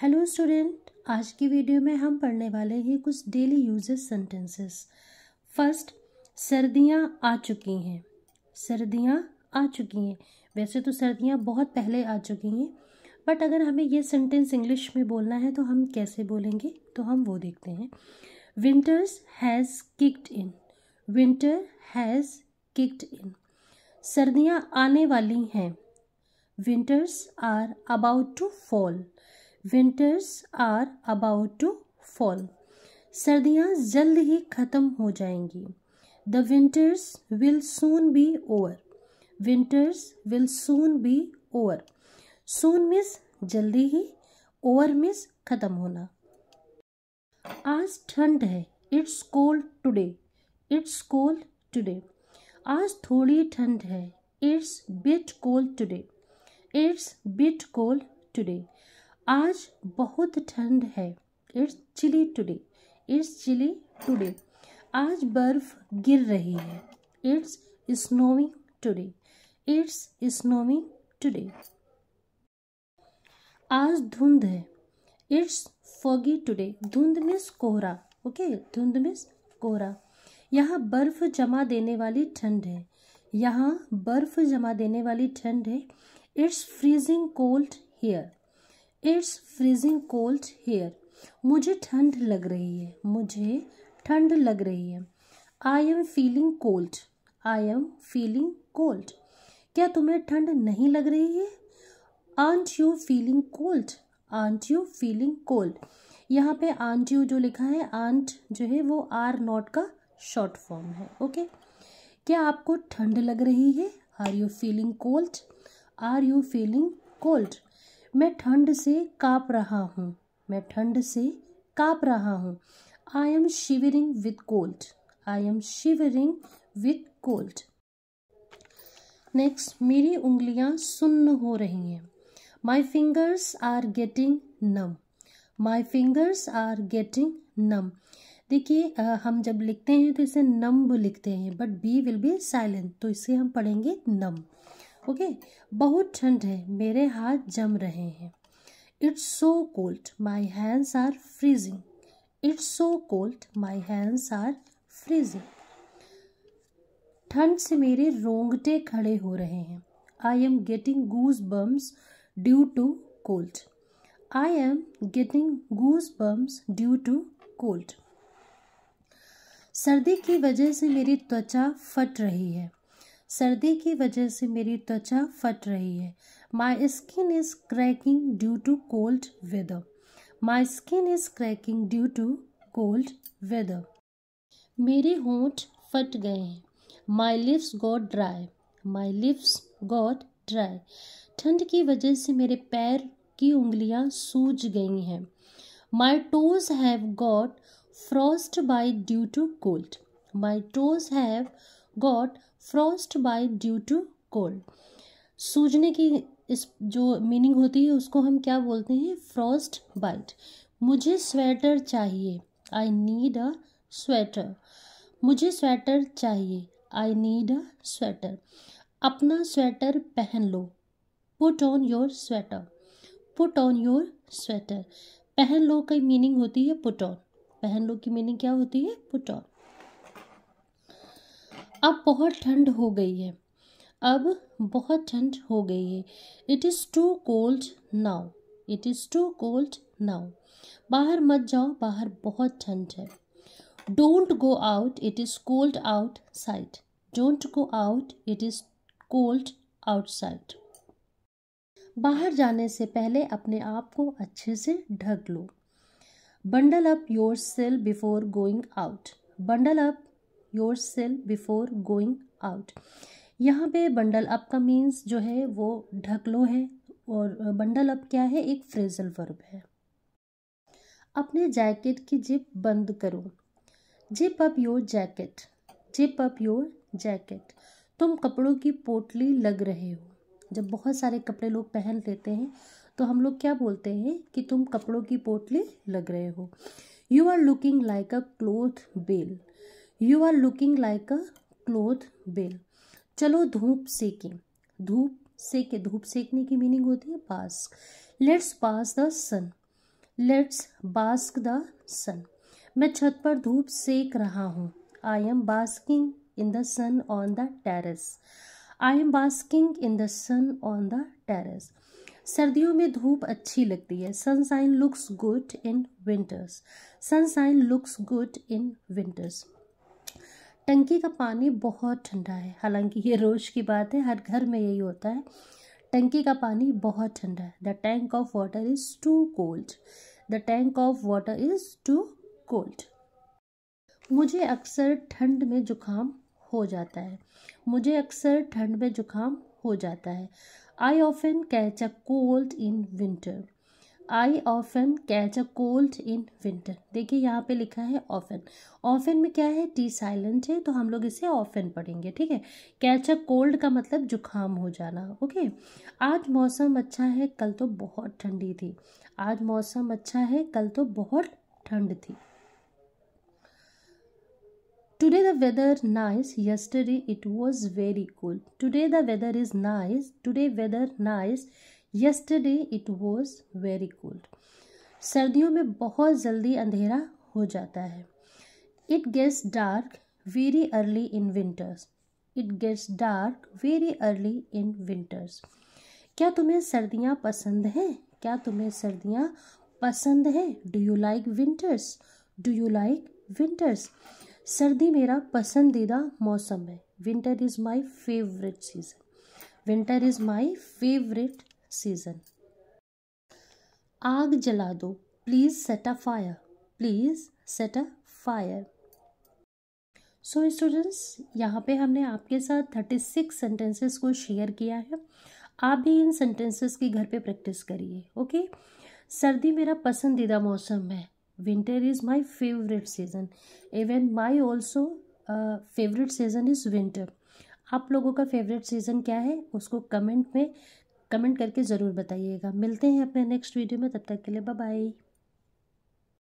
hello student आज की video में हम पढ़ने वाले हैं कुछ डेली यूजेस सेंटेंसेस फर्स्ट सर्दियां आ चुकी हैं सर्दियां आ चुकी हैं वैसे तो सर्दियां बहुत पहले आ चुकी हैं बट अगर हमें ये सेंटेंस इंग्लिश में बोलना है तो हम कैसे बोलेंगे तो हम वो देखते हैं winters has kicked in winter has kicked in सर्दियाँ आने वाली हैं winters are about to fall winters are about to fall सर्दियाँ जल्द ही ख़त्म हो जाएंगी the winters will soon be over winters will soon be over soon miss जल्दी ही ओवर मिस ख़त्म होना आज ठंड है it's cold today it's cold today आज थोड़ी ठंड है it's bit cold today it's bit cold today आज बहुत ठंड है it's chilly today it's chilly today आज बर्फ गिर रही है it's snowing today it's snowing today आज धुंध है इट्स फॉगी टुडे धुंध मिस कोहरा ओके धुंध मिस कोहरा यहाँ बर्फ जमा देने वाली ठंड है यहाँ बर्फ जमा देने वाली ठंड है it's freezing cold here it's freezing cold here मुझे ठंड लग रही है मुझे ठंड लग रही है I am feeling cold I am feeling cold क्या तुम्हें ठंड नहीं लग रही है aren't you feeling cold aren't you feeling cold यहाँ पे आंट यू जो लिखा है आंट जो है वो आर नॉट का शॉर्ट फॉर्म है ओके क्या आपको ठंड लग रही है are you feeling cold are you feeling cold मैं ठंड से काँप रहा हूँ मैं ठंड से काँप रहा हूँ I am shivering with cold I am shivering with cold next मेरी उंगलियाँ सुन्न हो रही हैं my fingers are getting numb my fingers are getting numb देखिए हम जब लिखते हैं तो इसे नम्ब लिखते हैं but B will be silent तो इसे हम पढ़ेंगे नम ओके बहुत ठंड है मेरे हाथ जम रहे हैं it's so cold my hands are freezing it's so cold my hands are freezing ठंड से मेरे रोंगटे खड़े हो रहे हैं I am getting goose bumps due to cold I am getting goose bumps due to cold सर्दी की वजह से मेरी त्वचा फट रही है सर्दी की वजह से मेरी त्वचा फट रही है my skin is cracking due to cold weather my skin is cracking due to cold weather मेरे होंठ फट गए हैं my lips got dry my lips got dry ठंड की वजह से मेरे पैर की उंगलियां सूज गई हैं my toes have got frostbite due to cold my toes have got frostbite due to cold सूझने की इस जो मीनिंग होती है उसको हम क्या बोलते हैं फ्रॉस्ट बाइट मुझे स्वेटर चाहिए आई नीड अ स्वेटर मुझे स्वेटर चाहिए आई नीड अ स्वेटर अपना स्वेटर पहन लो put on your sweater put on your sweater पहन लो की मीनिंग होती है पुट ऑन पहन लो की मीनिंग क्या होती है पुट ऑन अब बहुत ठंड हो गई है अब बहुत ठंड हो गई है it is too cold now it is too cold now बाहर मत जाओ बाहर बहुत ठंड है don't go out it is cold outside don't go out it is cold outside बाहर जाने से पहले अपने आप को अच्छे से ढक लो bundle up yourself before going out bundle up yourself before going out यहाँ पे बंडल अप का मीन्स जो है वो ढक लो है और बंडल अप क्या है एक फ्रेजल वर्ब है अपने जैकेट की जिप बंद करो zip up your jacket zip up your jacket तुम कपड़ों की पोटली लग रहे हो जब बहुत सारे कपड़े लोग पहन लेते हैं तो हम लोग क्या बोलते हैं कि तुम कपड़ों की पोटली लग रहे हो you are looking like a cloth bale you are looking like a cloth bale चलो धूप सेकें धूप सेके धूप सेकने की मीनिंग होती है bask let's bask the sun let's bask the sun मैं छत पर धूप सेक रहा हूँ I am basking in the sun on the terrace I am basking in the sun on the terrace सर्दियों में धूप अच्छी लगती है sunshine looks good in winters sunshine looks good in winters टंकी का पानी बहुत ठंडा है हालांकि ये रोज़ की बात है हर घर में यही होता है टंकी का पानी बहुत ठंडा है the tank of water is too cold the tank of water is too cold मुझे अक्सर ठंड में जुकाम हो जाता है मुझे अक्सर ठंड में जुकाम हो जाता है I often catch a cold in winter I often catch a cold in winter देखिए यहाँ पे लिखा है ऑफन ऑफन में क्या है टी साइलेंट है तो हम लोग इसे ऑफन पढ़ेंगे ठीक है कैच अ कोल्ड का मतलब जुकाम हो जाना ओके आज मौसम अच्छा है कल तो बहुत ठंडी थी आज मौसम अच्छा है कल तो बहुत ठंड थी today the weather nice yesterday it was very cold today the weather is nice today weather nice yesterday it was very cold सर्दियों में बहुत जल्दी अंधेरा हो जाता है it gets dark very early in winters it gets dark very early in winters क्या तुम्हें सर्दियाँ पसंद हैं क्या तुम्हें सर्दियाँ पसंद हैं do you like winters do you like winters सर्दी मेरा पसंदीदा मौसम है winter is my favourite season winter is my favourite season आग जला दो please set a fire please set a fire so students यहाँ पे हमने आपके साथ थर्टी सिक्स सेंटेंसेस को शेयर किया है आप भी इन सेंटेंसेस की घर पे प्रैक्टिस करिए ओके सर्दी मेरा पसंदीदा मौसम है winter is my favourite season even my also favourite season is winter आप लोगों का फेवरेट सीज़न क्या है उसको कमेंट में कमेंट करके ज़रूर बताइएगा मिलते हैं अपने नेक्स्ट वीडियो में तब तक के लिए बाय